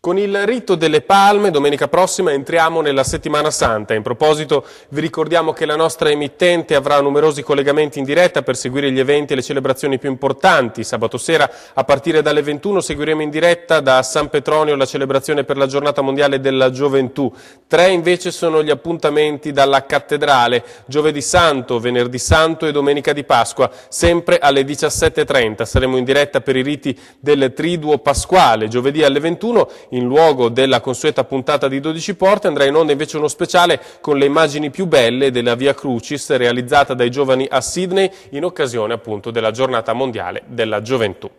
Con il rito delle palme, domenica prossima entriamo nella settimana santa. In proposito vi ricordiamo che la nostra emittente avrà numerosi collegamenti in diretta per seguire gli eventi e le celebrazioni più importanti. Sabato sera a partire dalle 21 seguiremo in diretta da San Petronio la celebrazione per la giornata mondiale della gioventù. Tre invece sono gli appuntamenti dalla cattedrale, giovedì santo, venerdì santo e domenica di Pasqua, sempre alle 17.30. Saremo in diretta per i riti del triduo pasquale, giovedì alle 21 in luogo della consueta puntata di 12 porte, andrà in onda invece uno speciale con le immagini più belle della Via Crucis realizzata dai giovani a Sydney in occasione appunto della giornata mondiale della gioventù.